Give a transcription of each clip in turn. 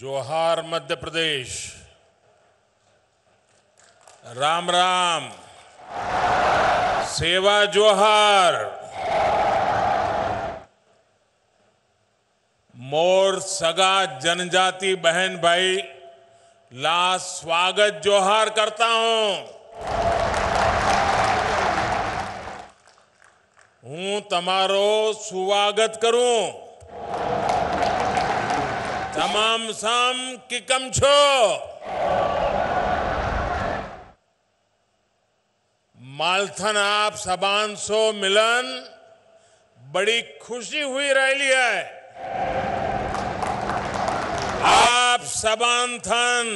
जोहार मध्य प्रदेश राम राम सेवा जोहार मोर सगा जनजाति बहन भाई ला स्वागत जोहार करता हूं हूं तमारो स्वागत करूं तमाम साम किकम छो मालथन आप सबान सो मिलन बड़ी खुशी हुई लिया है आप सबान थन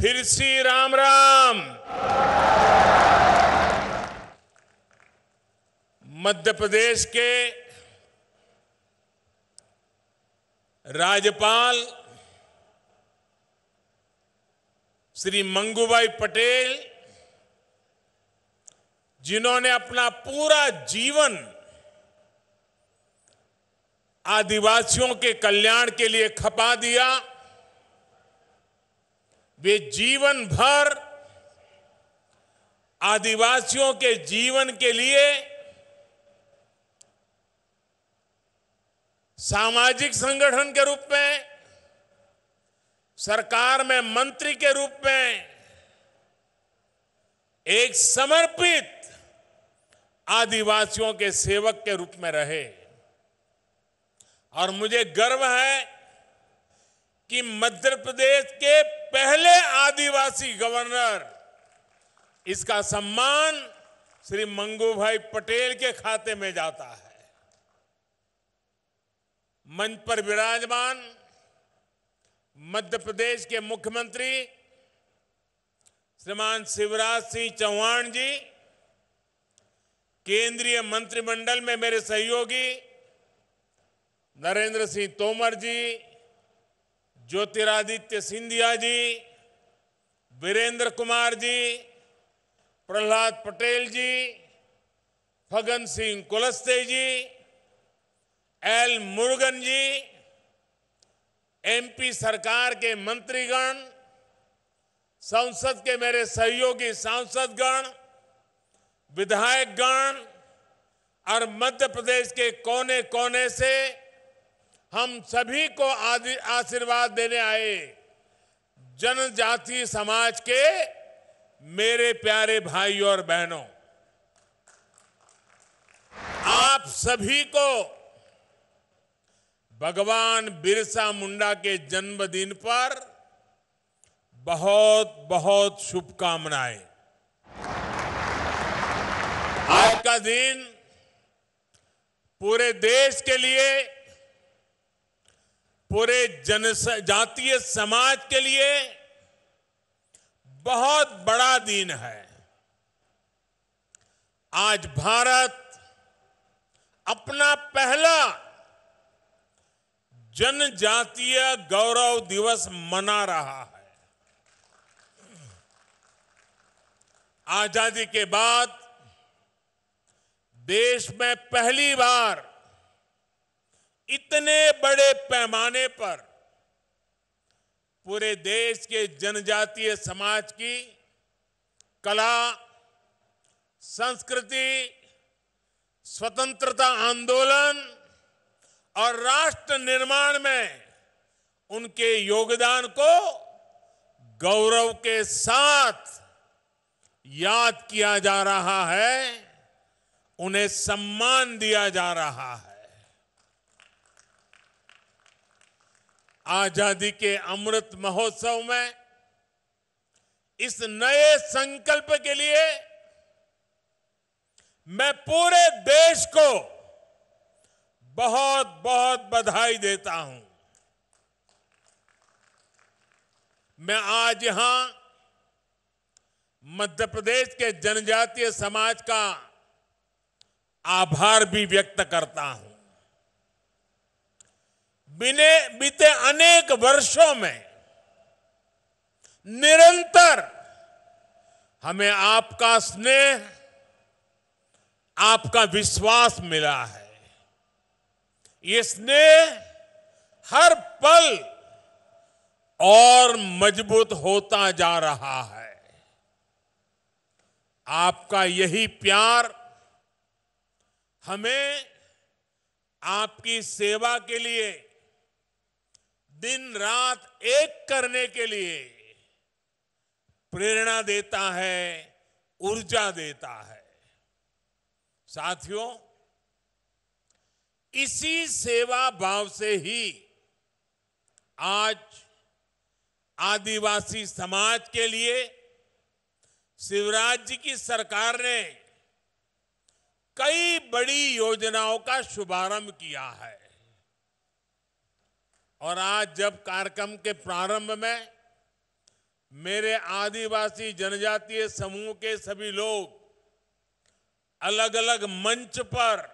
फिर सी राम राम मध्य प्रदेश के राज्यपाल श्री मंगूभाई पटेल जिन्होंने अपना पूरा जीवन आदिवासियों के कल्याण के लिए खपा दिया वे जीवन भर आदिवासियों के जीवन के लिए सामाजिक संगठन के रूप में सरकार में मंत्री के रूप में एक समर्पित आदिवासियों के सेवक के रूप में रहे और मुझे गर्व है कि मध्य प्रदेश के पहले आदिवासी गवर्नर इसका सम्मान श्री मंगू भाई पटेल के खाते में जाता है मंच पर विराजमान मध्य प्रदेश के मुख्यमंत्री श्रीमान शिवराज सिंह चौहान जी केंद्रीय मंत्रिमंडल में मेरे सहयोगी नरेंद्र सिंह तोमर जी ज्योतिरादित्य सिंधिया जी वीरेंद्र कुमार जी प्रहलाद पटेल जी फगन सिंह कुलस्ते जी एल मुरुगन जी एमपी सरकार के मंत्रीगण संसद के मेरे सहयोगी सांसदगण विधायकगण और मध्य प्रदेश के कोने कोने से हम सभी को आशीर्वाद देने आए जनजाति समाज के मेरे प्यारे भाई और बहनों आप सभी को भगवान बिरसा मुंडा के जन्मदिन पर बहुत बहुत शुभकामनाएं आज का दिन पूरे देश के लिए पूरे जन जातीय समाज के लिए बहुत बड़ा दिन है आज भारत अपना पहला जनजातीय गौरव दिवस मना रहा है आजादी के बाद देश में पहली बार इतने बड़े पैमाने पर पूरे देश के जनजातीय समाज की कला संस्कृति स्वतंत्रता आंदोलन और राष्ट्र निर्माण में उनके योगदान को गौरव के साथ याद किया जा रहा है उन्हें सम्मान दिया जा रहा है आजादी के अमृत महोत्सव में इस नए संकल्प के लिए मैं पूरे देश को बहुत बहुत बधाई देता हूं मैं आज यहां मध्य प्रदेश के जनजातीय समाज का आभार भी व्यक्त करता हूं बिने बीते अनेक वर्षों में निरंतर हमें आपका स्नेह आपका विश्वास मिला है इसने हर पल और मजबूत होता जा रहा है आपका यही प्यार हमें आपकी सेवा के लिए दिन रात एक करने के लिए प्रेरणा देता है ऊर्जा देता है साथियों इसी सेवा भाव से ही आज आदिवासी समाज के लिए शिवराज जी की सरकार ने कई बड़ी योजनाओं का शुभारंभ किया है और आज जब कार्यक्रम के प्रारंभ में मेरे आदिवासी जनजातीय समूह के सभी लोग अलग अलग मंच पर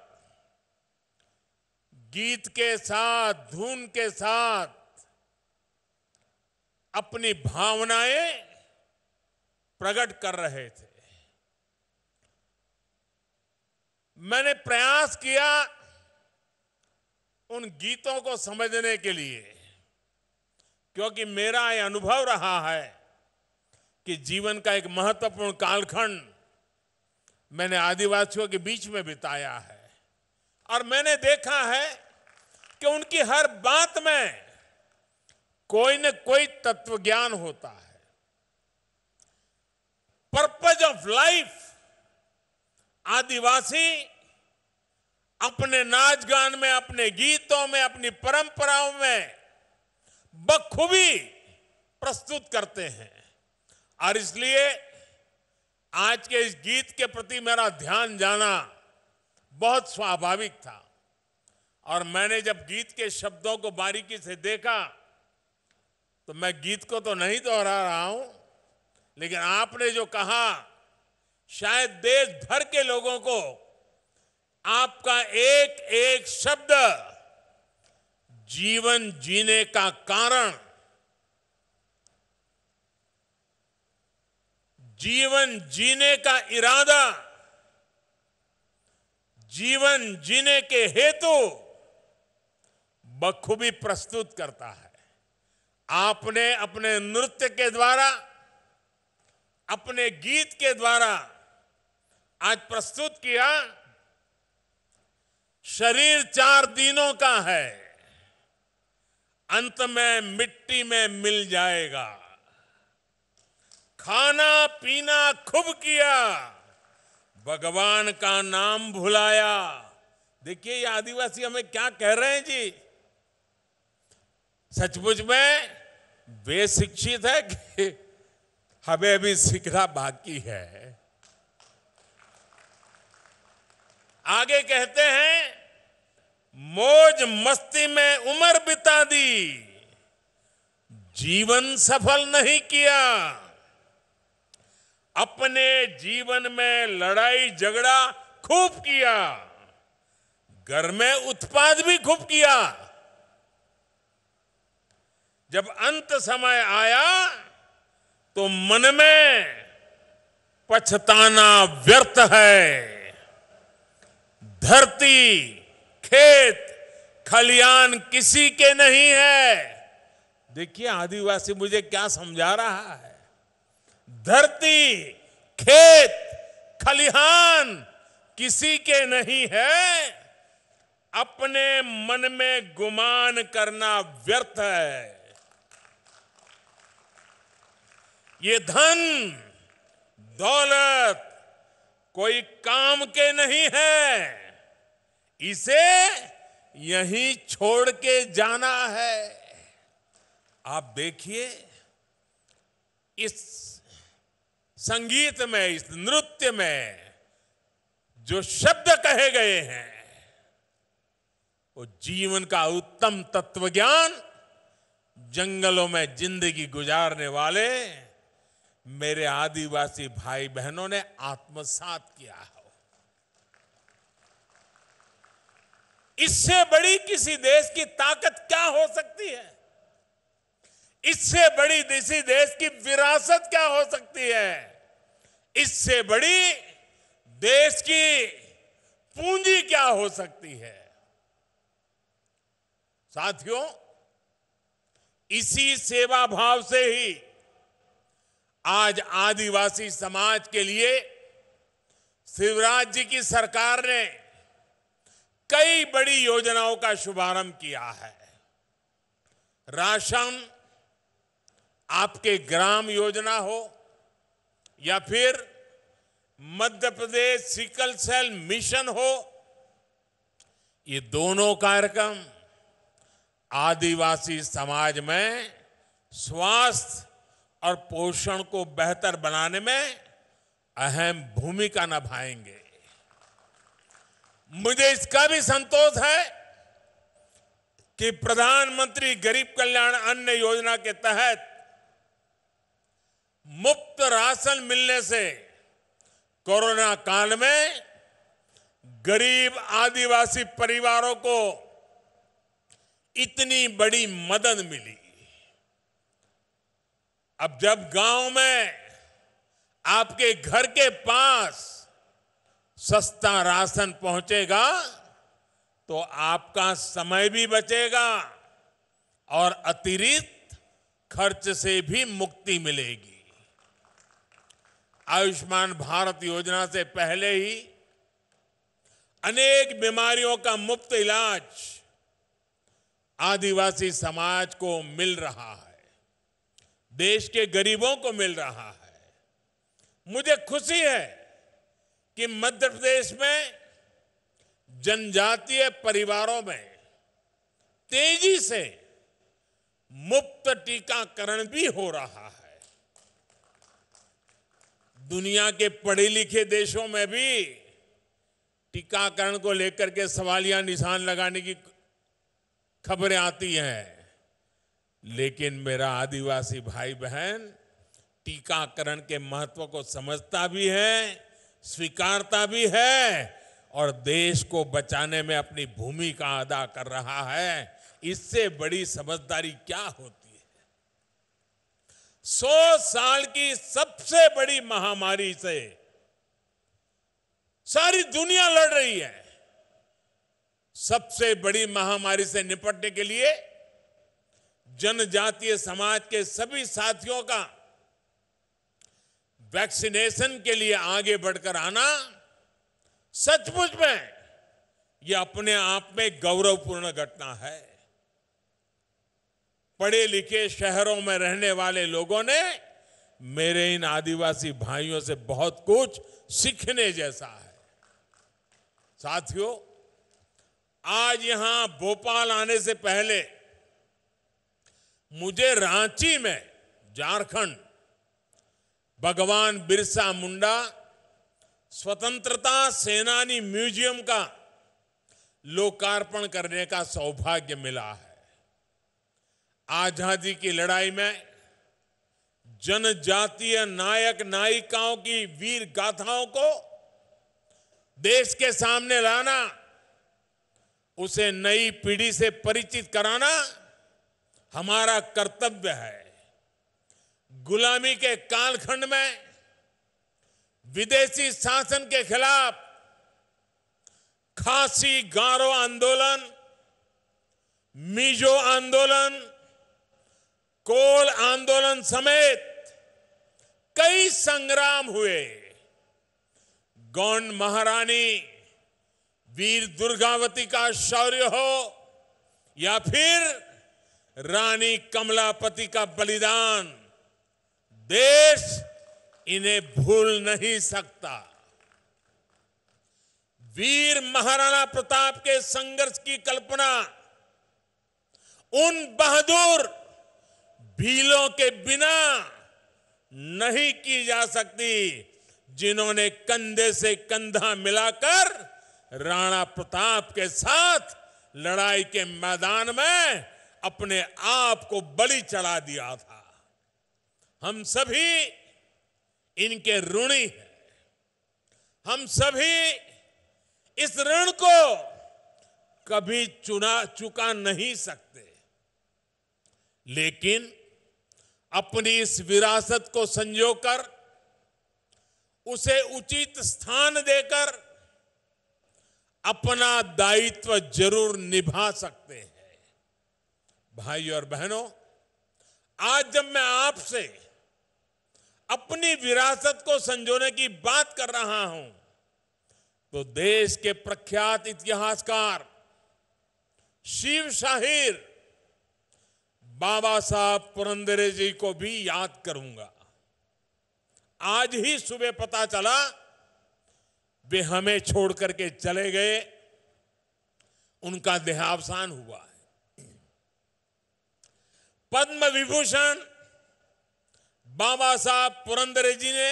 गीत के साथ धुन के साथ अपनी भावनाएं प्रकट कर रहे थे मैंने प्रयास किया उन गीतों को समझने के लिए क्योंकि मेरा यह अनुभव रहा है कि जीवन का एक महत्वपूर्ण कालखंड मैंने आदिवासियों के बीच में बिताया है और मैंने देखा है कि उनकी हर बात में कोई न कोई तत्व ज्ञान होता है पर्पज ऑफ लाइफ आदिवासी अपने नाच गान में अपने गीतों में अपनी परंपराओं में बखूबी प्रस्तुत करते हैं और इसलिए आज के इस गीत के प्रति मेरा ध्यान जाना बहुत स्वाभाविक था और मैंने जब गीत के शब्दों को बारीकी से देखा तो मैं गीत को तो नहीं दोहरा रहा हूं लेकिन आपने जो कहा शायद देश भर के लोगों को आपका एक एक शब्द जीवन जीने का कारण जीवन जीने का इरादा जीवन जीने के हेतु बखूबी प्रस्तुत करता है आपने अपने नृत्य के द्वारा अपने गीत के द्वारा आज प्रस्तुत किया शरीर चार दिनों का है अंत में मिट्टी में मिल जाएगा खाना पीना खूब किया भगवान का नाम भुलाया देखिए ये आदिवासी हमें क्या कह रहे हैं जी सचमुच में वे शिक्षित है कि हमें अभी सीखना बाकी है आगे कहते हैं मौज मस्ती में उम्र बिता दी जीवन सफल नहीं किया अपने जीवन में लड़ाई झगड़ा खूब किया घर में उत्पाद भी खूब किया जब अंत समय आया तो मन में पछताना व्यर्थ है धरती खेत खलियान किसी के नहीं है देखिए आदिवासी मुझे क्या समझा रहा है धरती खेत खलिहान किसी के नहीं है अपने मन में गुमान करना व्यर्थ है ये धन दौलत कोई काम के नहीं है इसे यहीं छोड़ के जाना है आप देखिए इस संगीत में इस नृत्य में जो शब्द कहे गए हैं वो जीवन का उत्तम तत्व ज्ञान जंगलों में जिंदगी गुजारने वाले मेरे आदिवासी भाई बहनों ने आत्मसात किया हो इससे बड़ी किसी देश की ताकत क्या हो सकती है इससे बड़ी किसी देश की विरासत क्या हो सकती है इससे बड़ी देश की पूंजी क्या हो सकती है साथियों इसी सेवा भाव से ही आज आदिवासी समाज के लिए शिवराज जी की सरकार ने कई बड़ी योजनाओं का शुभारंभ किया है राशन आपके ग्राम योजना हो या फिर Madhya Pradesh sickle cell mission हो ये दोनों कार्यक्रम आदिवासी समाज में स्वास्थ्य और पोषण को बेहतर बनाने में अहम भूमिका निभाएंगे मुझे इसका भी संतोष है कि प्रधानमंत्री गरीब कल्याण अन्न योजना के तहत मुफ्त राशन मिलने से कोरोना काल में गरीब आदिवासी परिवारों को इतनी बड़ी मदद मिली अब जब गांव में आपके घर के पास सस्ता राशन पहुंचेगा तो आपका समय भी बचेगा और अतिरिक्त खर्च से भी मुक्ति मिलेगी आयुष्मान भारत योजना से पहले ही अनेक बीमारियों का मुफ्त इलाज आदिवासी समाज को मिल रहा है देश के गरीबों को मिल रहा है मुझे खुशी है कि मध्य प्रदेश में जनजातीय परिवारों में तेजी से मुफ्त टीकाकरण भी हो रहा है दुनिया के पढ़े लिखे देशों में भी टीकाकरण को लेकर के सवालिया निशान लगाने की खबरें आती हैं लेकिन मेरा आदिवासी भाई बहन टीकाकरण के महत्व को समझता भी है स्वीकारता भी है और देश को बचाने में अपनी भूमिका अदा कर रहा है इससे बड़ी समझदारी क्या होती सौ साल की सबसे बड़ी महामारी से सारी दुनिया लड़ रही है सबसे बड़ी महामारी से निपटने के लिए जनजातीय समाज के सभी साथियों का वैक्सीनेशन के लिए आगे बढ़कर आना सचमुच में यह अपने आप में गौरवपूर्ण घटना है पढ़े लिखे शहरों में रहने वाले लोगों ने मेरे इन आदिवासी भाइयों से बहुत कुछ सीखने जैसा है साथियों आज यहां भोपाल आने से पहले मुझे रांची में झारखंड भगवान बिरसा मुंडा स्वतंत्रता सेनानी म्यूजियम का लोकार्पण करने का सौभाग्य मिला है आजादी की लड़ाई में जनजातीय नायक नायिकाओं की वीर गाथाओं को देश के सामने लाना उसे नई पीढ़ी से परिचित कराना हमारा कर्तव्य है गुलामी के कालखंड में विदेशी शासन के खिलाफ खासी गारो आंदोलन मिजो आंदोलन कोल आंदोलन समेत कई संग्राम हुए गौंड महारानी वीर दुर्गावती का शौर्य हो या फिर रानी कमलापति का बलिदान देश इन्हें भूल नहीं सकता वीर महाराणा प्रताप के संघर्ष की कल्पना उन बहादुर भीलों के बिना नहीं की जा सकती जिन्होंने कंधे से कंधा मिलाकर राणा प्रताप के साथ लड़ाई के मैदान में अपने आप को बलि चढ़ा दिया था हम सभी इनके ऋणी हैं हम सभी इस ऋण को कभी चुना चुका नहीं सकते लेकिन अपनी इस विरासत को संजोकर उसे उचित स्थान देकर अपना दायित्व जरूर निभा सकते हैं भाई और बहनों आज जब मैं आपसे अपनी विरासत को संजोने की बात कर रहा हूं तो देश के प्रख्यात इतिहासकार शिव शाहिर बाबा साहब पुरंदरे जी को भी याद करूंगा आज ही सुबह पता चला वे हमें छोड़ करके चले गए उनका देहावसान हुआ है पद्म विभूषण बाबा साहब पुरंदरे जी ने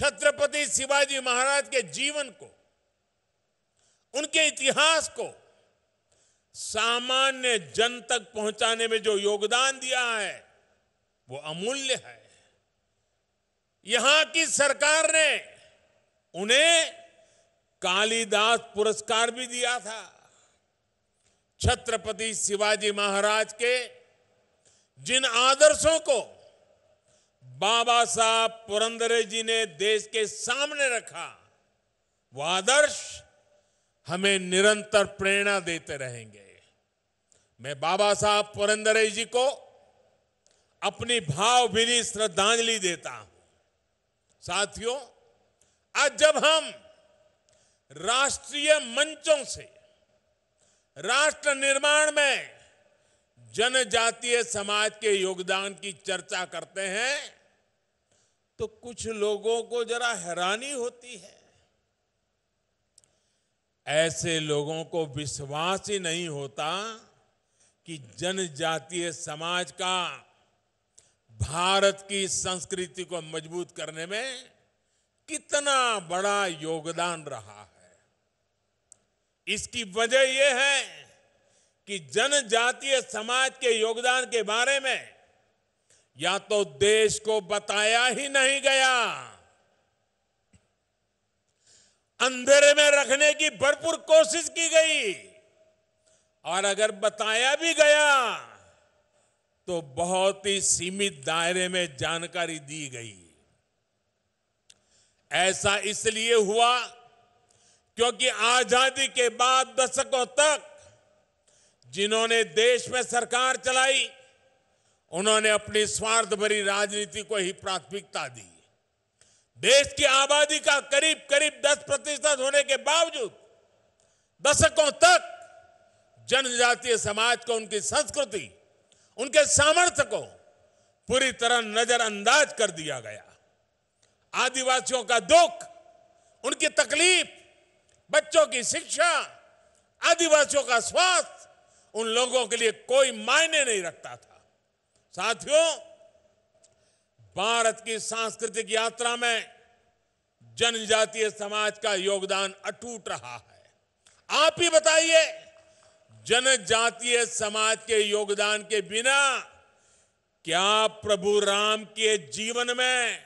छत्रपति शिवाजी महाराज के जीवन को उनके इतिहास को सामान्य जन तक पहुंचाने में जो योगदान दिया है वो अमूल्य है यहां की सरकार ने उन्हें कालिदास पुरस्कार भी दिया था छत्रपति शिवाजी महाराज के जिन आदर्शों को बाबा साहब पुरंदरे जी ने देश के सामने रखा वो आदर्श हमें निरंतर प्रेरणा देते रहेंगे मैं बाबा साहब पुरंदर जी को अपनी भावभीनी श्रद्धांजलि देता हूं साथियों आज जब हम राष्ट्रीय मंचों से राष्ट्र निर्माण में जनजातीय समाज के योगदान की चर्चा करते हैं तो कुछ लोगों को जरा हैरानी होती है ऐसे लोगों को विश्वास ही नहीं होता कि जनजातीय समाज का भारत की संस्कृति को मजबूत करने में कितना बड़ा योगदान रहा है इसकी वजह यह है कि जनजातीय समाज के योगदान के बारे में या तो देश को बताया ही नहीं गया अंधेरे में रखने की भरपूर कोशिश की गई और अगर बताया भी गया तो बहुत ही सीमित दायरे में जानकारी दी गई ऐसा इसलिए हुआ क्योंकि आजादी के बाद दशकों तक जिन्होंने देश में सरकार चलाई उन्होंने अपनी स्वार्थ भरी राजनीति को ही प्राथमिकता दी देश की आबादी का करीब करीब 10 प्रतिशत होने के बावजूद दशकों तक जनजातीय समाज को उनकी संस्कृति उनके सामर्थ्य को पूरी तरह नजरअंदाज कर दिया गया आदिवासियों का दुख उनकी तकलीफ बच्चों की शिक्षा आदिवासियों का स्वास्थ्य उन लोगों के लिए कोई मायने नहीं रखता था साथियों भारत की सांस्कृतिक यात्रा में जनजातीय समाज का योगदान अटूट रहा है आप ही बताइए जनजातीय समाज के योगदान के बिना क्या प्रभु राम के जीवन में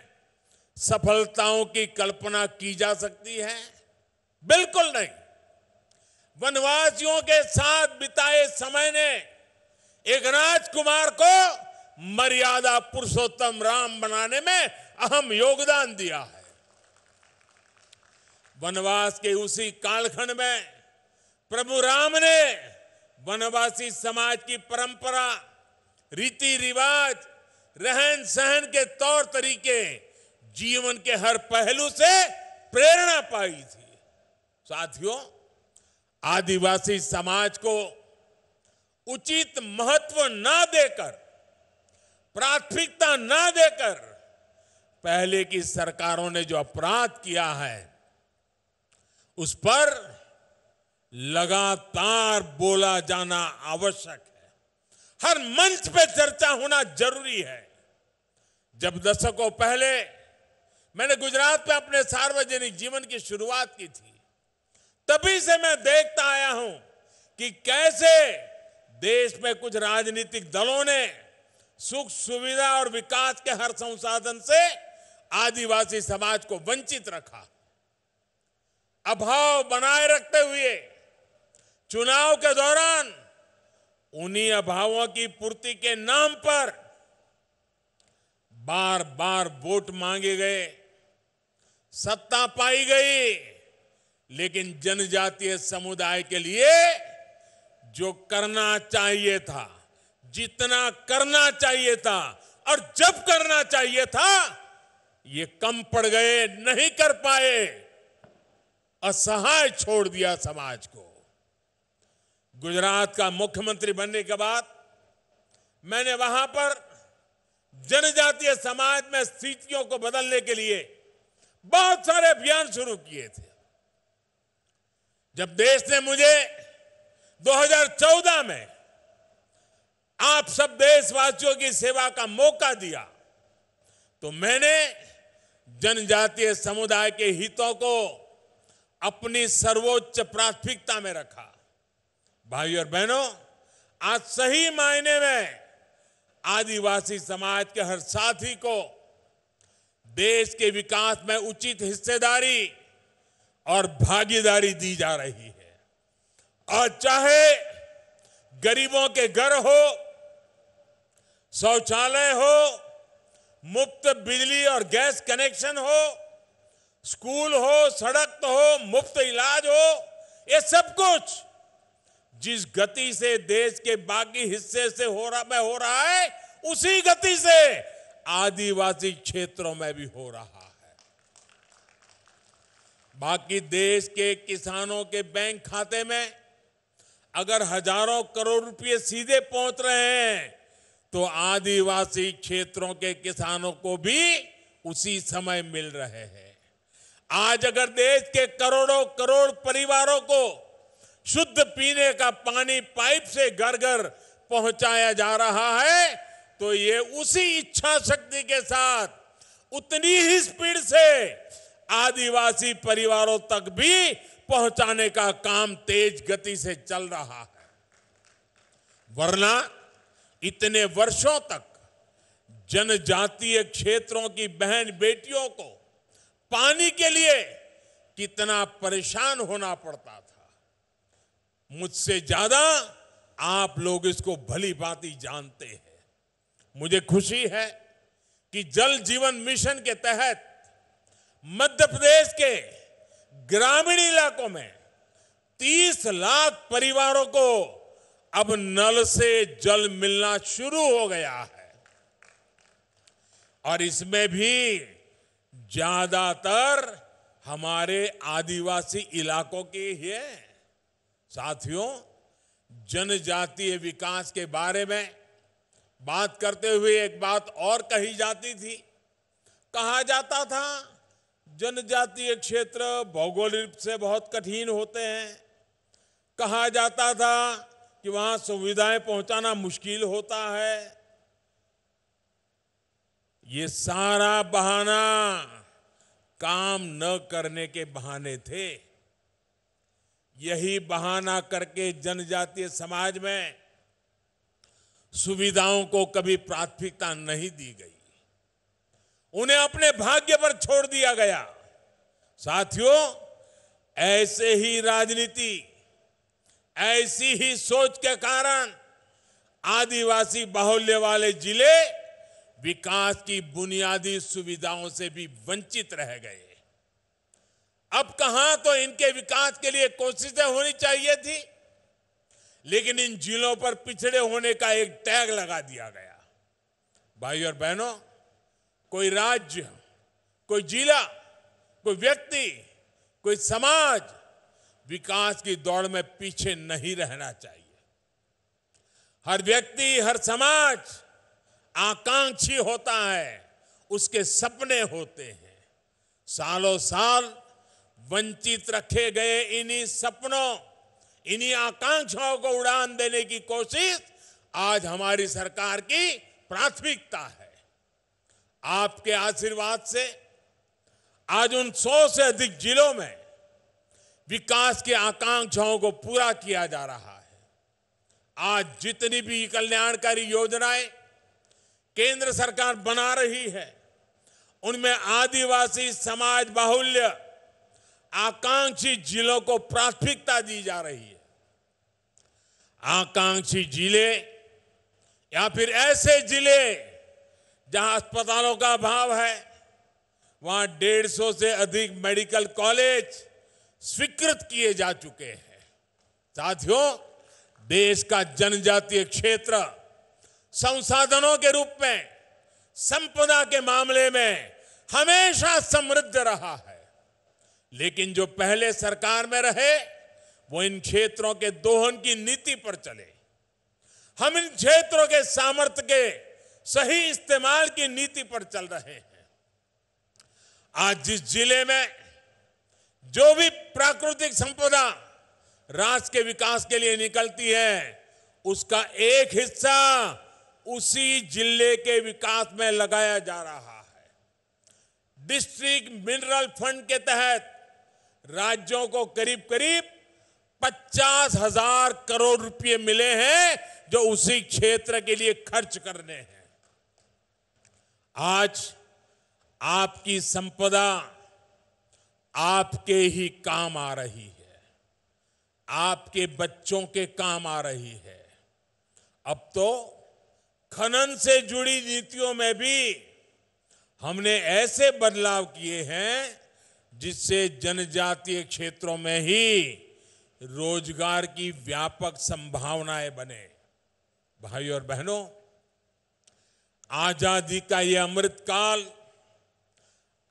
सफलताओं की कल्पना की जा सकती है बिल्कुल नहीं वनवासियों के साथ बिताए समय ने एक राजकुमार को मर्यादा पुरुषोत्तम राम बनाने में अहम योगदान दिया है वनवास के उसी कालखंड में प्रभु राम ने वनवासी समाज की परंपरा रीति रिवाज रहन सहन के तौर तरीके जीवन के हर पहलू से प्रेरणा पाई थी साथियों आदिवासी समाज को उचित महत्व ना देकर प्राथमिकता ना देकर पहले की सरकारों ने जो अपराध किया है उस पर लगातार बोला जाना आवश्यक है हर मंच पे चर्चा होना जरूरी है जब दशकों पहले मैंने गुजरात में अपने सार्वजनिक जीवन की शुरुआत की थी तभी से मैं देखता आया हूं कि कैसे देश में कुछ राजनीतिक दलों ने सुख सुविधा और विकास के हर संसाधन से आदिवासी समाज को वंचित रखा अभाव बनाए रखते हुए चुनाव के दौरान उन्हीं अभावों की पूर्ति के नाम पर बार बार वोट मांगे गए सत्ता पाई गई लेकिन जनजातीय समुदाय के लिए जो करना चाहिए था जितना करना चाहिए था और जब करना चाहिए था ये कम पड़ गए नहीं कर पाए असहाय छोड़ दिया समाज को गुजरात का मुख्यमंत्री बनने के बाद मैंने वहां पर जनजातीय समाज में स्थितियों को बदलने के लिए बहुत सारे अभियान शुरू किए थे जब देश ने मुझे 2014 में आप सब देशवासियों की सेवा का मौका दिया तो मैंने जनजातीय समुदाय के हितों को अपनी सर्वोच्च प्राथमिकता में रखा भाई और बहनों आज सही मायने में आदिवासी समाज के हर साथी को देश के विकास में उचित हिस्सेदारी और भागीदारी दी जा रही है और चाहे गरीबों के घर हो शौचालय हो मुफ्त बिजली और गैस कनेक्शन हो स्कूल हो सड़क तो हो मुफ्त इलाज हो ये सब कुछ जिस गति से देश के बाकी हिस्से से हो रहा में हो रहा है उसी गति से आदिवासी क्षेत्रों में भी हो रहा है बाकी देश के किसानों के बैंक खाते में अगर हजारों करोड़ रुपए सीधे पहुंच रहे हैं तो आदिवासी क्षेत्रों के किसानों को भी उसी समय मिल रहे हैं आज अगर देश के करोड़ों करोड़ परिवारों को शुद्ध पीने का पानी पाइप से घर घर पहुंचाया जा रहा है तो ये उसी इच्छा शक्ति के साथ उतनी ही स्पीड से आदिवासी परिवारों तक भी पहुंचाने का काम तेज गति से चल रहा है वरना इतने वर्षों तक जनजातीय क्षेत्रों की बहन बेटियों को पानी के लिए कितना परेशान होना पड़ता था मुझसे ज्यादा आप लोग इसको भली भांति जानते हैं मुझे खुशी है कि जल जीवन मिशन के तहत मध्य प्रदेश के ग्रामीण इलाकों में 30 लाख परिवारों को अब नल से जल मिलना शुरू हो गया है और इसमें भी ज्यादातर हमारे आदिवासी इलाकों के ही है साथियों जनजातीय विकास के बारे में बात करते हुए एक बात और कही जाती थी कहा जाता था जनजातीय क्षेत्र भौगोलिक से बहुत कठिन होते हैं कहा जाता था कि वहां सुविधाएं पहुंचाना मुश्किल होता है ये सारा बहाना काम न करने के बहाने थे यही बहाना करके जनजातीय समाज में सुविधाओं को कभी प्राथमिकता नहीं दी गई उन्हें अपने भाग्य पर छोड़ दिया गया साथियों ऐसे ही राजनीति ऐसी ही सोच के कारण आदिवासी बाहुल्य वाले जिले विकास की बुनियादी सुविधाओं से भी वंचित रह गए अब कहां तो इनके विकास के लिए कोशिशें होनी चाहिए थी लेकिन इन जिलों पर पिछड़े होने का एक टैग लगा दिया गया भाई और बहनों कोई राज्य कोई जिला कोई व्यक्ति कोई समाज विकास की दौड़ में पीछे नहीं रहना चाहिए हर व्यक्ति हर समाज आकांक्षी होता है उसके सपने होते हैं सालों साल वंचित रखे गए इन्हीं सपनों इन्हीं आकांक्षाओं को उड़ान देने की कोशिश आज हमारी सरकार की प्राथमिकता है आपके आशीर्वाद से आज उन सौ से अधिक जिलों में विकास की आकांक्षाओं को पूरा किया जा रहा है आज जितनी भी कल्याणकारी योजनाएं केंद्र सरकार बना रही है उनमें आदिवासी समाज बाहुल्य आकांक्षी जिलों को प्राथमिकता दी जा रही है आकांक्षी जिले या फिर ऐसे जिले जहां अस्पतालों का अभाव है वहां डेढ़ सौ से अधिक मेडिकल कॉलेज स्वीकृत किए जा चुके हैं साथियों देश का जनजातीय क्षेत्र संसाधनों के रूप में संपदा के मामले में हमेशा समृद्ध रहा है लेकिन जो पहले सरकार में रहे वो इन क्षेत्रों के दोहन की नीति पर चले हम इन क्षेत्रों के सामर्थ्य के सही इस्तेमाल की नीति पर चल रहे हैं आज जिस जिले में जो भी प्राकृतिक संपदा राष्ट्र के विकास के लिए निकलती है उसका एक हिस्सा उसी जिले के विकास में लगाया जा रहा है डिस्ट्रिक्ट मिनरल फंड के तहत राज्यों को करीब करीब पचास हजार करोड़ रुपए मिले हैं जो उसी क्षेत्र के लिए खर्च करने हैं आज आपकी संपदा आपके ही काम आ रही है आपके बच्चों के काम आ रही है अब तो खनन से जुड़ी नीतियों में भी हमने ऐसे बदलाव किए हैं जिससे जनजातीय क्षेत्रों में ही रोजगार की व्यापक संभावनाएं बने भाई और बहनों आजादी का यह अमृतकाल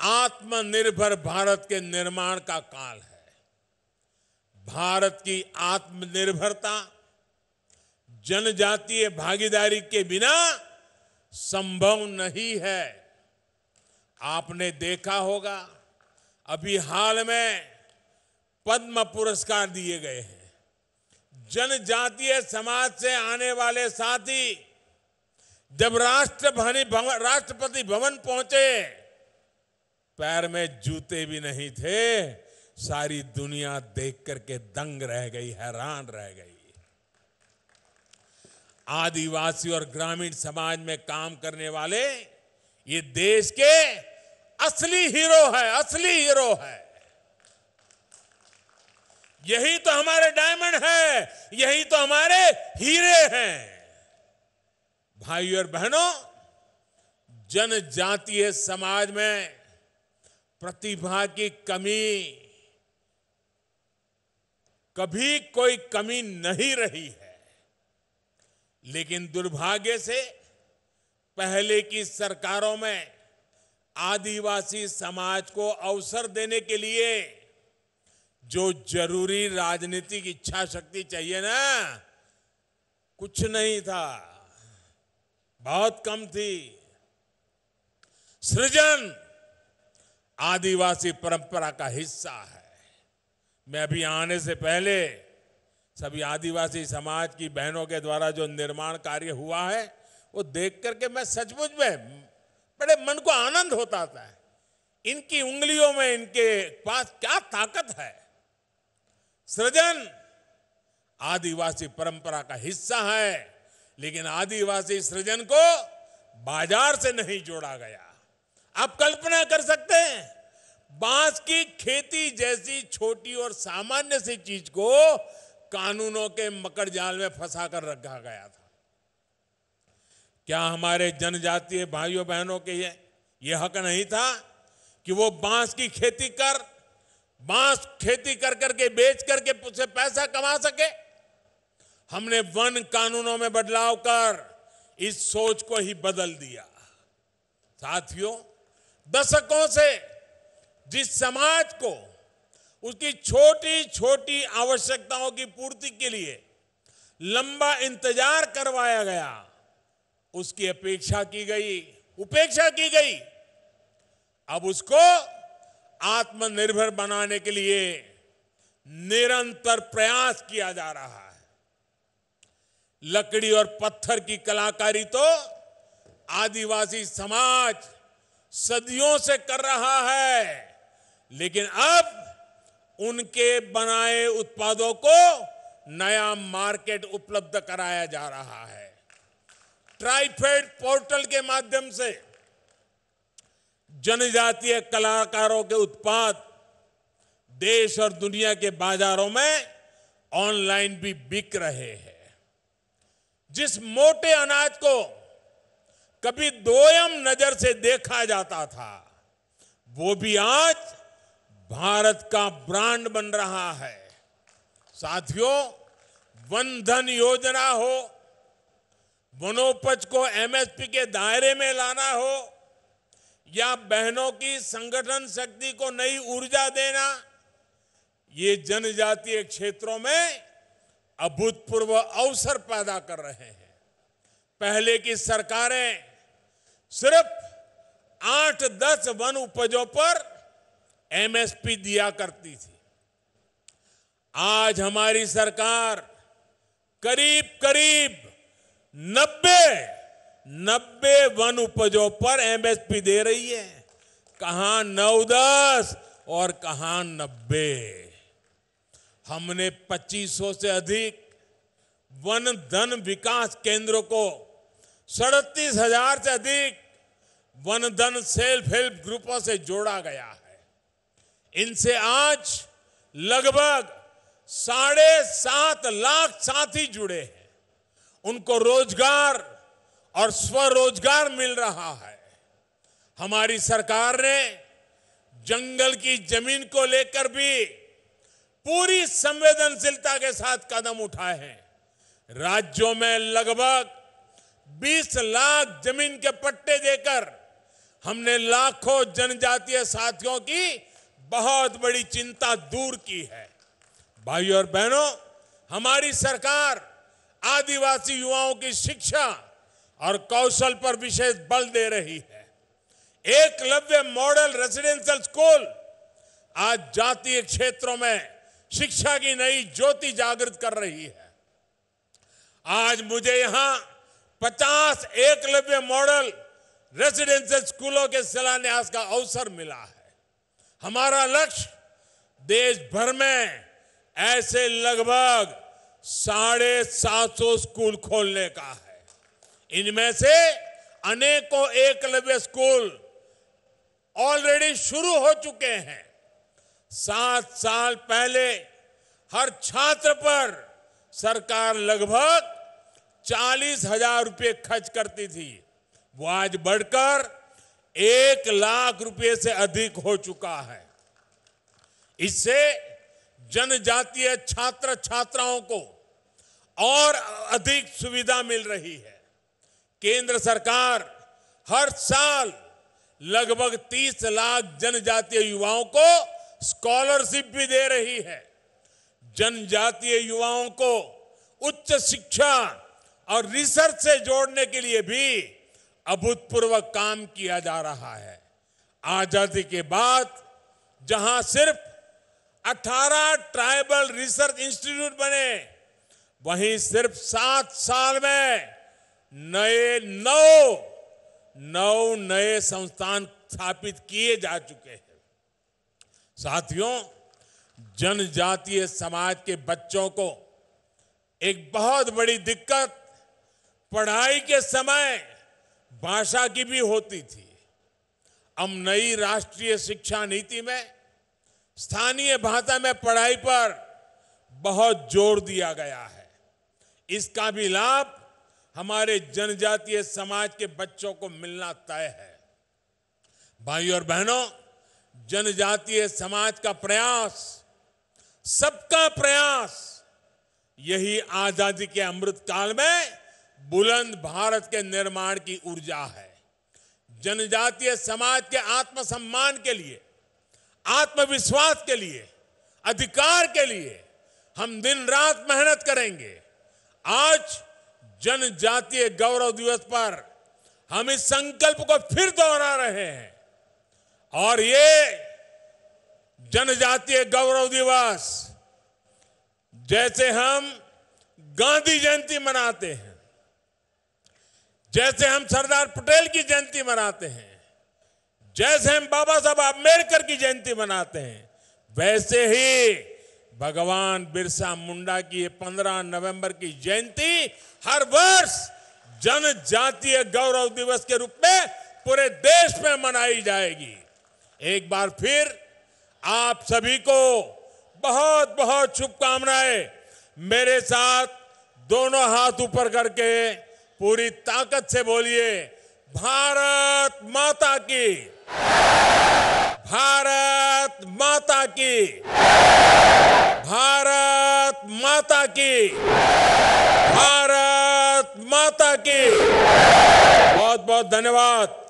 आत्मनिर्भर भारत के निर्माण का काल है भारत की आत्मनिर्भरता जनजातीय भागीदारी के बिना संभव नहीं है आपने देखा होगा अभी हाल में पद्म पुरस्कार दिए गए हैं जनजातीय समाज से आने वाले साथी जब राष्ट्रपति भवन राष्ट्रपति भवन पहुंचे पैर में जूते भी नहीं थे सारी दुनिया देख करके दंग रह गई हैरान रह गई आदिवासी और ग्रामीण समाज में काम करने वाले ये देश के असली हीरो है असली हीरो है यही तो हमारे डायमंड है यही तो हमारे हीरे हैं भाई और बहनों जनजातीय समाज में प्रतिभा की कमी कभी कोई कमी नहीं रही है लेकिन दुर्भाग्य से पहले की सरकारों में आदिवासी समाज को अवसर देने के लिए जो जरूरी राजनीतिक इच्छा शक्ति चाहिए ना कुछ नहीं था बहुत कम थी सृजन आदिवासी परंपरा का हिस्सा है मैं अभी आने से पहले सभी आदिवासी समाज की बहनों के द्वारा जो निर्माण कार्य हुआ है वो देख करके मैं सचमुच में बड़े मन को आनंद होता था इनकी उंगलियों में इनके पास क्या ताकत है सृजन आदिवासी परंपरा का हिस्सा है लेकिन आदिवासी सृजन को बाजार से नहीं जोड़ा गया आप कल्पना कर सकते हैं बांस की खेती जैसी छोटी और सामान्य सी चीज को कानूनों के मकर जाल में फंसा कर रखा गया था क्या हमारे जनजातीय भाइयों बहनों के ये ये हक नहीं था कि वो बांस की खेती कर बांस खेती कर करके बेच करके उसे पैसा कमा सके हमने वन कानूनों में बदलाव कर इस सोच को ही बदल दिया साथियों दशकों से जिस समाज को उसकी छोटी छोटी आवश्यकताओं की पूर्ति के लिए लंबा इंतजार करवाया गया उसकी अपेक्षा की गई उपेक्षा की गई अब उसको आत्मनिर्भर बनाने के लिए निरंतर प्रयास किया जा रहा है लकड़ी और पत्थर की कलाकारी तो आदिवासी समाज सदियों से कर रहा है लेकिन अब उनके बनाए उत्पादों को नया मार्केट उपलब्ध कराया जा रहा है ट्राइफेड पोर्टल के माध्यम से जनजातीय कलाकारों के उत्पाद देश और दुनिया के बाजारों में ऑनलाइन भी बिक रहे हैं जिस मोटे अनाज को कभी दोयम नजर से देखा जाता था वो भी आज भारत का ब्रांड बन रहा है साथियों वन धन योजना हो वनोपज को एमएसपी के दायरे में लाना हो या बहनों की संगठन शक्ति को नई ऊर्जा देना ये जनजातीय क्षेत्रों में अभूतपूर्व अवसर पैदा कर रहे हैं पहले की सरकारें सिर्फ आठ दस वन उपजों पर एमएसपी दिया करती थी आज हमारी सरकार करीब करीब नब्बे नब्बे वन उपजों पर एमएसपी दे रही है कहा नौ दस और कहा नब्बे हमने 2500 से अधिक वन धन विकास केंद्रों को सड़तीस हजार से अधिक वन धन सेल्फ हेल्प ग्रुपों से जोड़ा गया है इनसे आज लगभग साढ़े सात लाख साथी जुड़े हैं उनको रोजगार और स्वरोजगार मिल रहा है हमारी सरकार ने जंगल की जमीन को लेकर भी पूरी संवेदनशीलता के साथ कदम उठाए हैं राज्यों में लगभग 20 लाख जमीन के पट्टे देकर हमने लाखों जनजातीय साथियों की बहुत बड़ी चिंता दूर की है भाई और बहनों हमारी सरकार आदिवासी युवाओं की शिक्षा और कौशल पर विशेष बल दे रही है एकलव्य मॉडल रेजिडेंशियल स्कूल आज जातीय क्षेत्रों में शिक्षा की नई ज्योति जागृत कर रही है आज मुझे यहां 50 एकलव्य मॉडल रेजिडेंशियल स्कूलों के शिलान्यास का अवसर मिला है हमारा लक्ष्य देश भर में ऐसे लगभग साढ़े सात सौ स्कूल खोलने का है इनमें से अनेकों एकलव्य स्कूल ऑलरेडी शुरू हो चुके हैं सात साल पहले हर छात्र पर सरकार लगभग चालीस हजार रुपये खर्च करती थी वो आज बढ़कर एक लाख रुपए से अधिक हो चुका है इससे जनजातीय छात्र छात्राओं को और अधिक सुविधा मिल रही है केंद्र सरकार हर साल लगभग 30 लाख जनजातीय युवाओं को स्कॉलरशिप भी दे रही है जनजातीय युवाओं को उच्च शिक्षा और रिसर्च से जोड़ने के लिए भी अभूतपूर्व काम किया जा रहा है आजादी के बाद जहां सिर्फ 18 ट्राइबल रिसर्च इंस्टीट्यूट बने वहीं सिर्फ सात साल में नए नौ नौ नए संस्थान स्थापित किए जा चुके हैं साथियों जनजातीय समाज के बच्चों को एक बहुत बड़ी दिक्कत पढ़ाई के समय भाषा की भी होती थी अब नई राष्ट्रीय शिक्षा नीति में स्थानीय भाषा में पढ़ाई पर बहुत जोर दिया गया है इसका भी लाभ हमारे जनजातीय समाज के बच्चों को मिलना तय है भाई और बहनों जनजातीय समाज का प्रयास सबका प्रयास यही आजादी के अमृत काल में बुलंद भारत के निर्माण की ऊर्जा है जनजातीय समाज के आत्मसम्मान के लिए आत्मविश्वास के लिए अधिकार के लिए हम दिन रात मेहनत करेंगे आज जनजातीय गौरव दिवस पर हम इस संकल्प को फिर दोहरा रहे हैं और ये जनजातीय गौरव दिवस जैसे हम गांधी जयंती मनाते हैं जैसे हम सरदार पटेल की जयंती मनाते हैं जैसे हम बाबा साहब आम्बेडकर की जयंती मनाते हैं वैसे ही भगवान बिरसा मुंडा की पंद्रह नवंबर की जयंती हर वर्ष जनजातीय गौरव दिवस के रूप में पूरे देश में मनाई जाएगी एक बार फिर आप सभी को बहुत बहुत शुभकामनाएं मेरे साथ दोनों हाथ ऊपर करके पूरी ताकत से बोलिए भारत माता की भारत माता की भारत माता की भारत माता की बहुत बहुत धन्यवाद